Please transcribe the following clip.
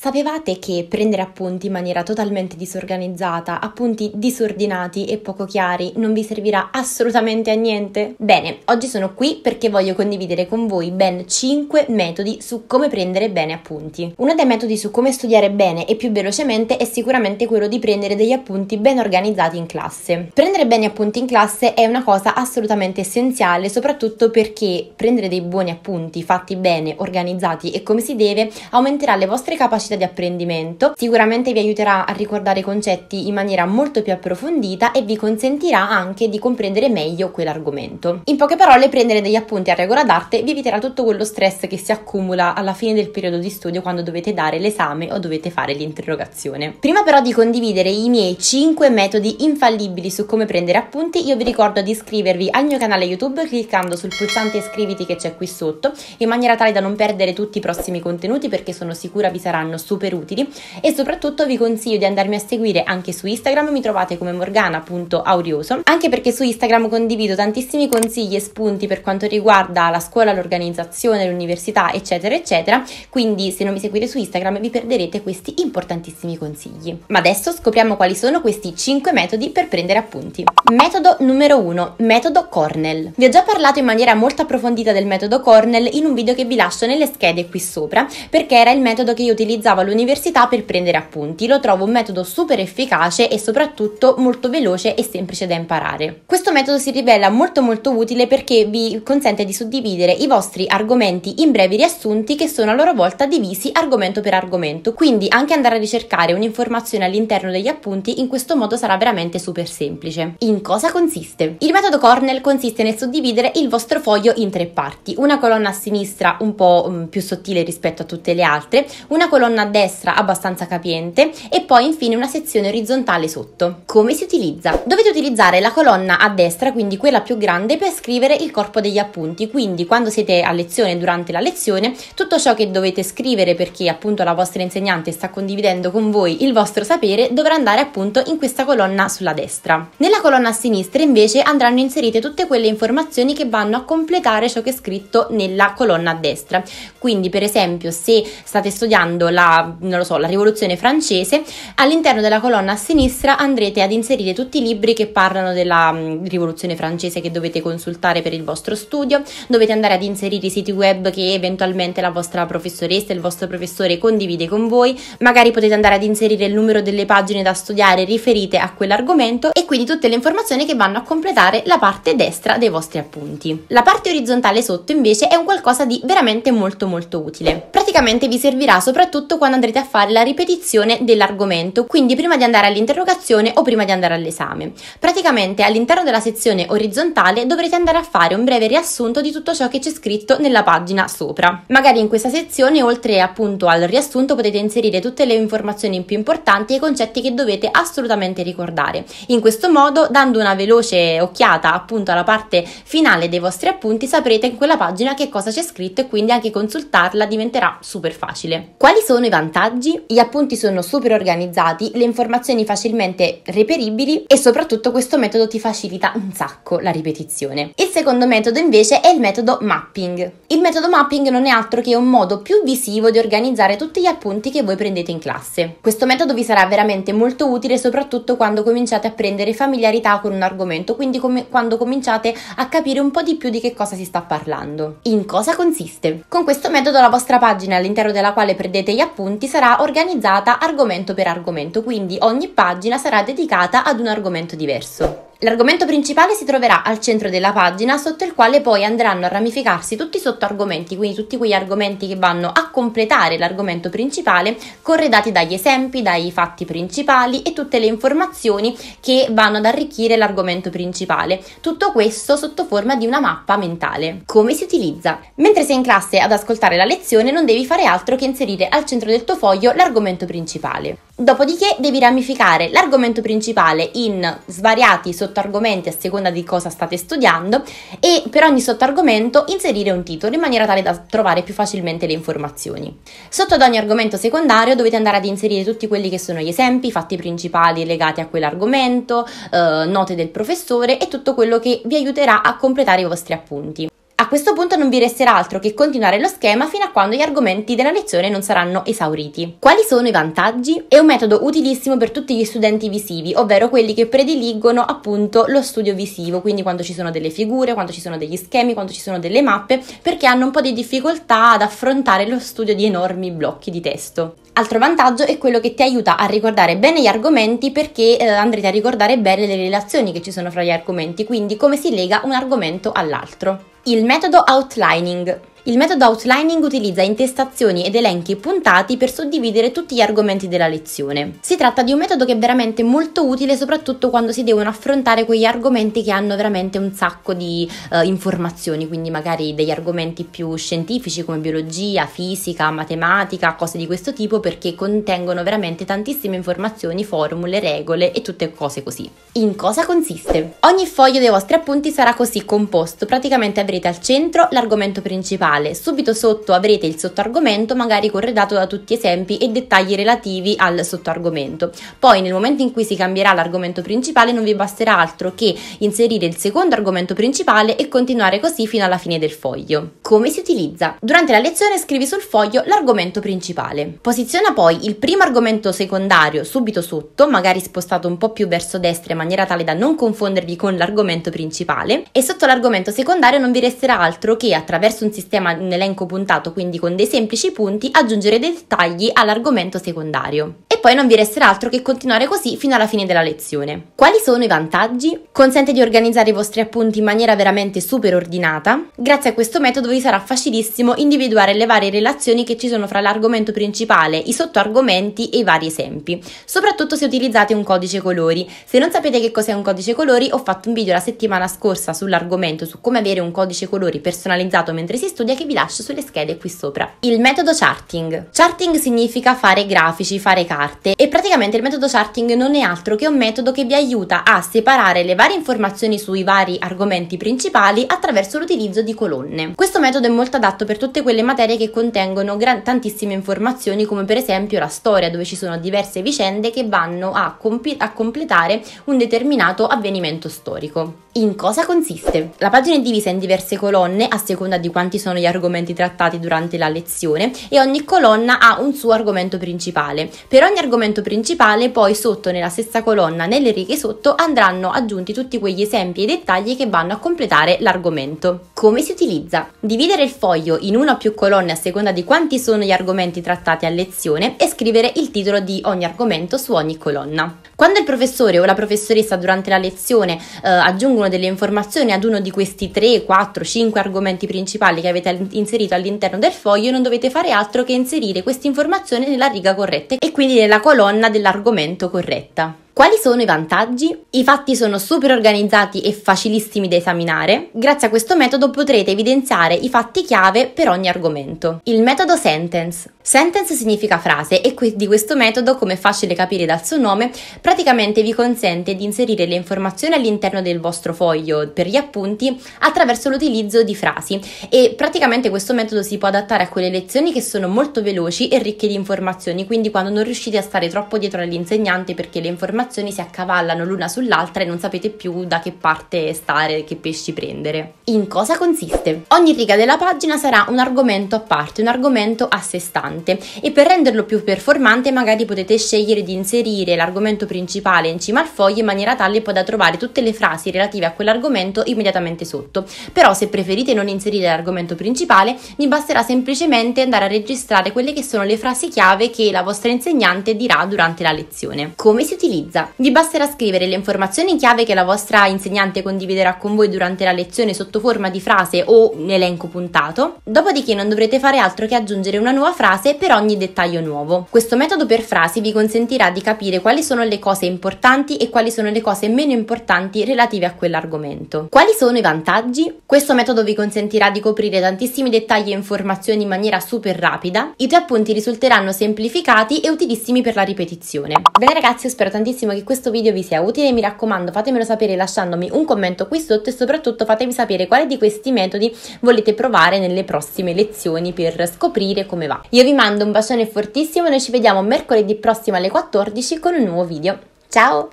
Sapevate che prendere appunti in maniera totalmente disorganizzata, appunti disordinati e poco chiari non vi servirà assolutamente a niente? Bene, oggi sono qui perché voglio condividere con voi ben 5 metodi su come prendere bene appunti. Uno dei metodi su come studiare bene e più velocemente è sicuramente quello di prendere degli appunti ben organizzati in classe. Prendere bene appunti in classe è una cosa assolutamente essenziale, soprattutto perché prendere dei buoni appunti fatti bene, organizzati e come si deve aumenterà le vostre capacità capacità di apprendimento, sicuramente vi aiuterà a ricordare i concetti in maniera molto più approfondita e vi consentirà anche di comprendere meglio quell'argomento. In poche parole, prendere degli appunti a regola d'arte vi eviterà tutto quello stress che si accumula alla fine del periodo di studio quando dovete dare l'esame o dovete fare l'interrogazione. Prima però di condividere i miei 5 metodi infallibili su come prendere appunti, io vi ricordo di iscrivervi al mio canale YouTube cliccando sul pulsante iscriviti che c'è qui sotto, in maniera tale da non perdere tutti i prossimi contenuti perché sono sicura vi saranno super utili e soprattutto vi consiglio di andarmi a seguire anche su Instagram, mi trovate come morgana.aurioso, anche perché su Instagram condivido tantissimi consigli e spunti per quanto riguarda la scuola, l'organizzazione, l'università, eccetera, eccetera, quindi se non mi seguite su Instagram vi perderete questi importantissimi consigli. Ma adesso scopriamo quali sono questi 5 metodi per prendere appunti. Metodo numero 1, metodo Cornell. Vi ho già parlato in maniera molto approfondita del metodo Cornell in un video che vi lascio nelle schede qui sopra, perché era il metodo che io utilizzavo utilizzavo all'università per prendere appunti. Lo trovo un metodo super efficace e soprattutto molto veloce e semplice da imparare. Questo metodo si rivela molto molto utile perché vi consente di suddividere i vostri argomenti in brevi riassunti che sono a loro volta divisi argomento per argomento. Quindi anche andare a ricercare un'informazione all'interno degli appunti in questo modo sarà veramente super semplice. In cosa consiste? Il metodo Cornell consiste nel suddividere il vostro foglio in tre parti, una colonna a sinistra un po' mm, più sottile rispetto a tutte le altre, una colonna a destra abbastanza capiente e poi infine una sezione orizzontale sotto. Come si utilizza? Dovete utilizzare la colonna a destra, quindi quella più grande, per scrivere il corpo degli appunti, quindi quando siete a lezione, durante la lezione, tutto ciò che dovete scrivere perché appunto la vostra insegnante sta condividendo con voi il vostro sapere dovrà andare appunto in questa colonna sulla destra. Nella colonna a sinistra invece andranno inserite tutte quelle informazioni che vanno a completare ciò che è scritto nella colonna a destra. Quindi per esempio se state studiando la non lo so, la, rivoluzione francese, all'interno della colonna a sinistra andrete ad inserire tutti i libri che parlano della mm, rivoluzione francese che dovete consultare per il vostro studio, dovete andare ad inserire i siti web che eventualmente la vostra professoressa, il vostro professore condivide con voi, magari potete andare ad inserire il numero delle pagine da studiare riferite a quell'argomento e quindi tutte le informazioni che vanno a completare la parte destra dei vostri appunti. La parte orizzontale sotto invece è un qualcosa di veramente molto molto utile. Praticamente vi servirà soprattutto quando andrete a fare la ripetizione dell'argomento, quindi prima di andare all'interrogazione o prima di andare all'esame. Praticamente all'interno della sezione orizzontale dovrete andare a fare un breve riassunto di tutto ciò che c'è scritto nella pagina sopra. Magari in questa sezione, oltre appunto al riassunto, potete inserire tutte le informazioni più importanti e i concetti che dovete assolutamente ricordare. In questo modo, dando una veloce occhiata appunto alla parte finale dei vostri appunti, saprete in quella pagina che cosa c'è scritto e quindi anche consultarla diventerà super facile. Quali sono i vantaggi, gli appunti sono super organizzati, le informazioni facilmente reperibili e soprattutto questo metodo ti facilita un sacco la ripetizione. Il secondo metodo invece è il metodo mapping. Il metodo mapping non è altro che un modo più visivo di organizzare tutti gli appunti che voi prendete in classe. Questo metodo vi sarà veramente molto utile soprattutto quando cominciate a prendere familiarità con un argomento, quindi com- quando cominciate a capire un po' di più di che cosa si sta parlando. In cosa consiste? Con questo metodo la vostra pagina all'interno della quale prendete gli appunti appunti sarà organizzata argomento per argomento, quindi ogni pagina sarà dedicata ad un argomento diverso. L'argomento principale si troverà al centro della pagina sotto il quale poi andranno a ramificarsi tutti i sottoargomenti, quindi tutti quegli argomenti che vanno a completare l'argomento principale, corredati dagli esempi, dai fatti principali e tutte le informazioni che vanno ad arricchire l'argomento principale. Tutto questo sotto forma di una mappa mentale. Come si utilizza? Mentre sei in classe ad ascoltare la lezione non devi fare altro che inserire al centro del tuo foglio l'argomento principale. Dopodiché devi ramificare l'argomento principale in svariati sottargomenti a seconda di cosa state studiando e per ogni sottargomento inserire un titolo in maniera tale da trovare più facilmente le informazioni. Sotto ad ogni argomento secondario dovete andare ad inserire tutti quelli che sono gli esempi, i fatti principali legati a quell'argomento, eh, note del professore e tutto quello che vi aiuterà a completare i vostri appunti. A questo punto non vi resterà altro che continuare lo schema fino a quando gli argomenti della lezione non saranno esauriti. Quali sono i vantaggi? È un metodo utilissimo per tutti gli studenti visivi, ovvero quelli che prediligono appunto lo studio visivo, quindi quando ci sono delle figure, quando ci sono degli schemi, quando ci sono delle mappe, perché hanno un po' di difficoltà ad affrontare lo studio di enormi blocchi di testo. Altro vantaggio è quello che ti aiuta a ricordare bene gli argomenti perché eh, andrete a ricordare bene le relazioni che ci sono fra gli argomenti, quindi come si lega un argomento all'altro. Il metodo outlining. Il metodo outlining utilizza intestazioni ed elenchi puntati per suddividere tutti gli argomenti della lezione. Si tratta di un metodo che è veramente molto utile soprattutto quando si devono affrontare quegli argomenti che hanno veramente un sacco di eh, informazioni, quindi magari degli argomenti più scientifici come biologia, fisica, matematica, cose di questo tipo perché contengono veramente tantissime informazioni, formule, regole e tutte cose così. In cosa consiste? Ogni foglio dei vostri appunti sarà così composto, praticamente avrete al centro l'argomento principale generale. Subito sotto avrete il sottoargomento, magari corredato da tutti esempi e dettagli relativi al sottoargomento. Poi nel momento in cui si cambierà l'argomento principale non vi basterà altro che inserire il secondo argomento principale e continuare così fino alla fine del foglio. Come si utilizza? Durante la lezione scrivi sul foglio l'argomento principale. Posiziona poi il primo argomento secondario subito sotto, magari spostato un po' più verso destra in maniera tale da non confondervi con l'argomento principale e sotto l'argomento secondario non vi resterà altro che attraverso un sistema forma un elenco puntato, quindi con dei semplici punti, aggiungere dettagli all'argomento secondario poi non vi resterà altro che continuare così fino alla fine della lezione. Quali sono i vantaggi? Consente di organizzare i vostri appunti in maniera veramente super ordinata. Grazie a questo metodo vi sarà facilissimo individuare le varie relazioni che ci sono fra l'argomento principale, i sottoargomenti e i vari esempi, soprattutto se utilizzate un codice colori. Se non sapete che cos'è un codice colori, ho fatto un video la settimana scorsa sull'argomento su come avere un codice colori personalizzato mentre si studia che vi lascio sulle schede qui sopra. Il metodo charting. Charting significa fare grafici, fare carte d'arte e praticamente il metodo charting non è altro che un metodo che vi aiuta a separare le varie informazioni sui vari argomenti principali attraverso l'utilizzo di colonne. Questo metodo è molto adatto per tutte quelle materie che contengono gran- tantissime informazioni come per esempio la storia dove ci sono diverse vicende che vanno a, compi- a completare un determinato avvenimento storico. In cosa consiste? La pagina è divisa in diverse colonne a seconda di quanti sono gli argomenti trattati durante la lezione e ogni colonna ha un suo argomento principale. Per ogni ogni argomento principale poi sotto nella stessa colonna, nelle righe sotto, andranno aggiunti tutti quegli esempi e dettagli che vanno a completare l'argomento. Come si utilizza? Dividere il foglio in una o più colonne a seconda di quanti sono gli argomenti trattati a lezione e scrivere il titolo di ogni argomento su ogni colonna. Quando il professore o la professoressa durante la lezione eh, aggiungono delle informazioni ad uno di questi 3, 4, 5 argomenti principali che avete inserito all'interno del foglio, non dovete fare altro che inserire questa informazione nella riga corretta e quindi nella colonna dell'argomento corretta. Quali sono i vantaggi? I fatti sono super organizzati e facilissimi da esaminare. Grazie a questo metodo potrete evidenziare i fatti chiave per ogni argomento. Il metodo sentence. Sentence significa frase e di questo metodo, come è facile capire dal suo nome, praticamente vi consente di inserire le informazioni all'interno del vostro foglio per gli appunti attraverso l'utilizzo di frasi e praticamente questo metodo si può adattare a quelle lezioni che sono molto veloci e ricche di informazioni, quindi quando non riuscite a stare troppo dietro all'insegnante perché le informazioni informazioni si accavallano l'una sull'altra e non sapete più da che parte stare, che pesci prendere. In cosa consiste? Ogni riga della pagina sarà un argomento a parte, un argomento a sé stante e per renderlo più performante magari potete scegliere di inserire l'argomento principale in cima al foglio in maniera tale poi da trovare tutte le frasi relative a quell'argomento immediatamente sotto. Però se preferite non inserire l'argomento principale, mi basterà semplicemente andare a registrare quelle che sono le frasi chiave che la vostra insegnante dirà durante la lezione. Come si utilizza? utilizza. Vi basterà scrivere le informazioni chiave che la vostra insegnante condividerà con voi durante la lezione sotto forma di frase o un elenco puntato, dopodiché non dovrete fare altro che aggiungere una nuova frase per ogni dettaglio nuovo. Questo metodo per frasi vi consentirà di capire quali sono le cose importanti e quali sono le cose meno importanti relative a quell'argomento. Quali sono i vantaggi? Questo metodo vi consentirà di coprire tantissimi dettagli e informazioni in maniera super rapida. I tuoi appunti risulteranno semplificati e utilissimi per la ripetizione. Bene ragazzi, spero tantissimo tantissimo che questo video vi sia utile, mi raccomando fatemelo sapere lasciandomi un commento qui sotto e soprattutto fatemi sapere quale di questi metodi volete provare nelle prossime lezioni per scoprire come va. Io vi mando un bacione fortissimo, noi ci vediamo mercoledì prossimo alle 14 con un nuovo video. Ciao!